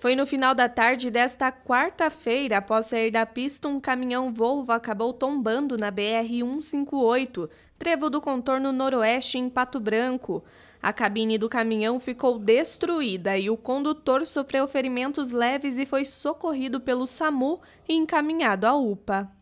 Foi no final da tarde desta quarta-feira, após sair da pista, um caminhão Volvo acabou tombando na BR-158, trevo do contorno noroeste em Pato Branco. A cabine do caminhão ficou destruída e o condutor sofreu ferimentos leves e foi socorrido pelo SAMU e encaminhado à UPA.